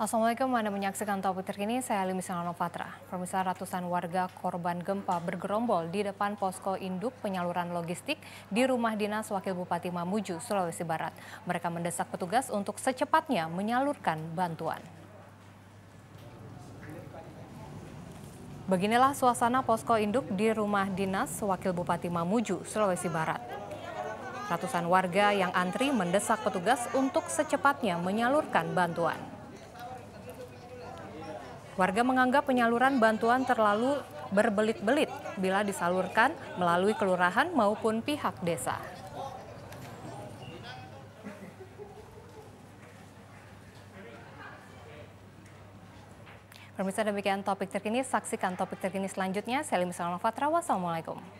Assalamualaikum, Anda menyaksikan topik terkini, saya Limisa Fatra. Pemirsa ratusan warga korban gempa bergerombol di depan posko induk penyaluran logistik di rumah dinas Wakil Bupati Mamuju, Sulawesi Barat. Mereka mendesak petugas untuk secepatnya menyalurkan bantuan. Beginilah suasana posko induk di rumah dinas Wakil Bupati Mamuju, Sulawesi Barat. Ratusan warga yang antri mendesak petugas untuk secepatnya menyalurkan bantuan. Warga menganggap penyaluran bantuan terlalu berbelit-belit bila disalurkan melalui kelurahan maupun pihak desa. Pemirsa demikian topik terkini, saksikan topik terkini selanjutnya. Saya Limi Fatra, wassalamualaikum.